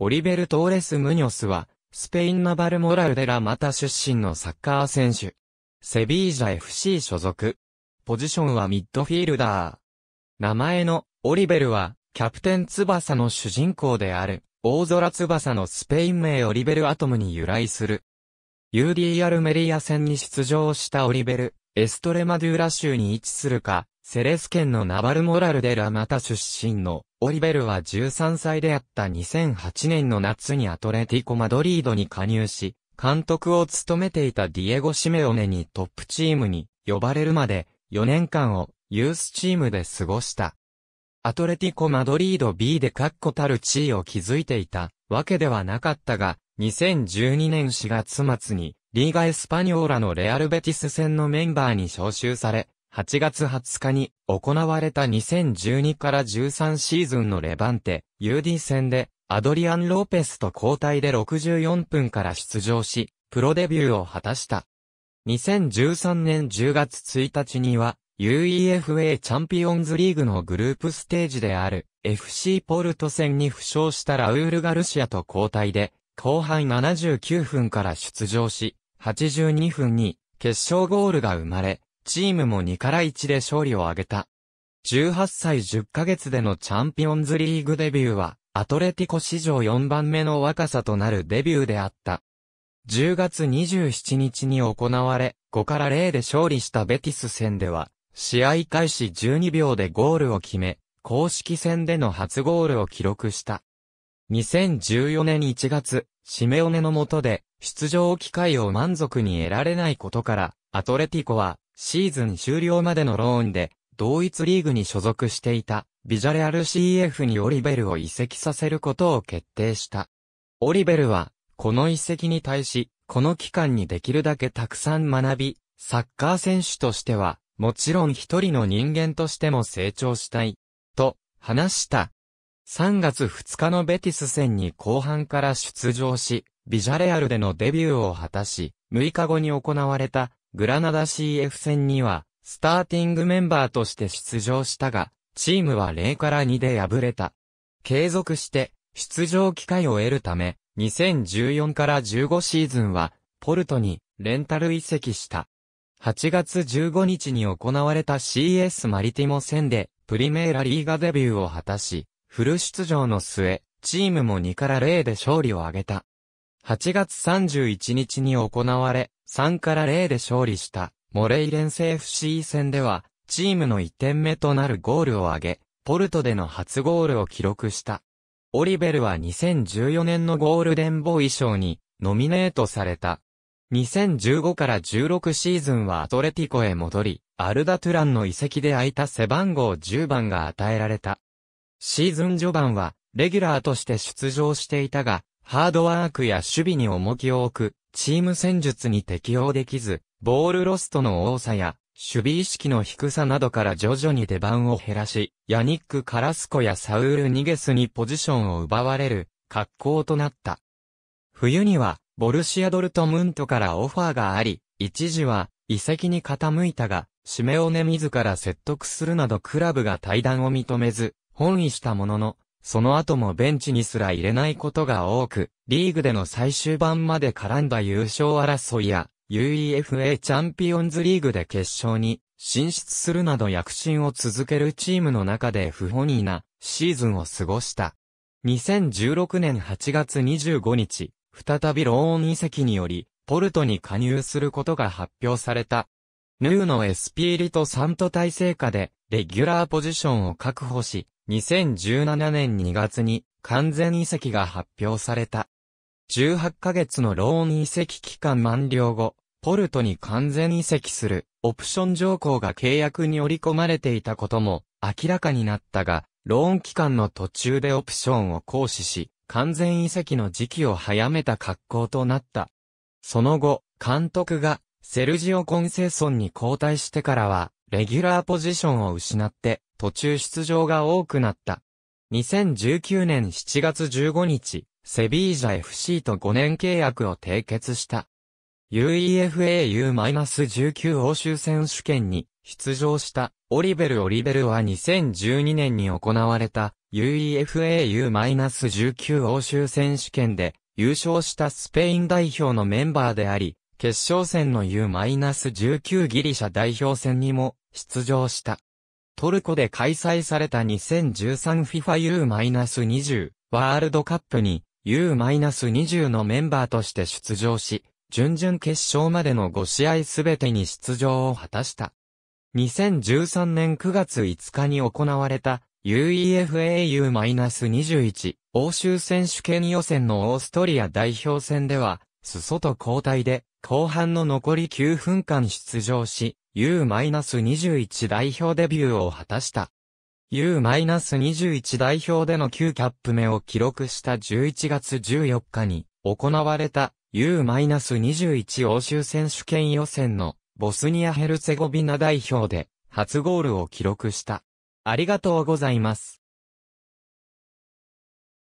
オリベル・トーレス・ムニョスは、スペインナバルモラルデラマタ出身のサッカー選手。セビージャ FC 所属。ポジションはミッドフィールダー。名前のオリベルは、キャプテン翼の主人公である、大空翼のスペイン名オリベルアトムに由来する。UD アルメリア戦に出場したオリベル、エストレマドゥーラ州に位置するか、セレス県のナバルモラルデラマタ出身のオリベルは13歳であった2008年の夏にアトレティコ・マドリードに加入し、監督を務めていたディエゴ・シメオネにトップチームに呼ばれるまで4年間をユースチームで過ごした。アトレティコ・マドリード B で確固たる地位を築いていたわけではなかったが、2012年4月末にリーガ・エスパニョーラのレアル・ベティス戦のメンバーに招集され、8月20日に行われた2012から13シーズンのレバンテ UD 戦でアドリアン・ローペスと交代で64分から出場し、プロデビューを果たした。2013年10月1日には UEFA チャンピオンズリーグのグループステージである FC ポルト戦に負傷したラウール・ガルシアと交代で後半79分から出場し、82分に決勝ゴールが生まれ、チームも2から1で勝利を挙げた。18歳10ヶ月でのチャンピオンズリーグデビューは、アトレティコ史上4番目の若さとなるデビューであった。10月27日に行われ、5から0で勝利したベティス戦では、試合開始12秒でゴールを決め、公式戦での初ゴールを記録した。2014年1月、シメオネの下で、出場機会を満足に得られないことから、アトレティコは、シーズン終了までのローンで、同一リーグに所属していた、ビジャレアル CF にオリベルを移籍させることを決定した。オリベルは、この移籍に対し、この期間にできるだけたくさん学び、サッカー選手としては、もちろん一人の人間としても成長したい、と、話した。3月2日のベティス戦に後半から出場し、ビジャレアルでのデビューを果たし、6日後に行われたグラナダ CF 戦には、スターティングメンバーとして出場したが、チームは0から2で敗れた。継続して、出場機会を得るため、2014から15シーズンは、ポルトに、レンタル移籍した。8月15日に行われた CS マリティモ戦で、プリメーラリーガデビューを果たし、フル出場の末、チームも2から0で勝利を挙げた。8月31日に行われ、3から0で勝利した、モレイレンセ FC 戦では、チームの1点目となるゴールを挙げ、ポルトでの初ゴールを記録した。オリベルは2014年のゴールデンボーイ賞に、ノミネートされた。2015から16シーズンはアトレティコへ戻り、アルダトゥランの遺跡で空いた背番号10番が与えられた。シーズン序盤は、レギュラーとして出場していたが、ハードワークや守備に重きを置く、チーム戦術に適応できず、ボールロストの多さや、守備意識の低さなどから徐々に出番を減らし、ヤニック・カラスコやサウール・ニゲスにポジションを奪われる、格好となった。冬には、ボルシア・ドルトムントからオファーがあり、一時は、遺跡に傾いたが、シメオネ自ら説得するなどクラブが対談を認めず、本意したものの、その後もベンチにすら入れないことが多く、リーグでの最終盤まで絡んだ優勝争いや、UEFA チャンピオンズリーグで決勝に進出するなど躍進を続けるチームの中で不本意なシーズンを過ごした。2016年8月25日、再びローン遺跡により、ポルトに加入することが発表された。ヌーのエスピーリとサント体制下で、レギュラーポジションを確保し、2017年2月に完全移籍が発表された。18ヶ月のローン移籍期間満了後、ポルトに完全移籍するオプション条項が契約に織り込まれていたことも明らかになったが、ローン期間の途中でオプションを行使し、完全移籍の時期を早めた格好となった。その後、監督がセルジオ・コンセソンに交代してからは、レギュラーポジションを失って、途中出場が多くなった。2019年7月15日、セビージャ FC と5年契約を締結した。UEFAU-19 欧州選手権に出場したオリベル・オリベルは2012年に行われた UEFAU-19 欧州選手権で優勝したスペイン代表のメンバーであり、決勝戦の U-19 ギリシャ代表戦にも出場した。トルコで開催された 2013FIFA U-20 ワールドカップに U-20 のメンバーとして出場し、準々決勝までの5試合すべてに出場を果たした。2013年9月5日に行われた UEFAU-21 欧州選手権予選のオーストリア代表戦では、裾と交代で後半の残り9分間出場し、U-21 代表デビューを果たした。U-21 代表での9キャップ目を記録した11月14日に行われた U-21 欧州選手権予選のボスニア・ヘルツェゴビナ代表で初ゴールを記録した。ありがとうございます。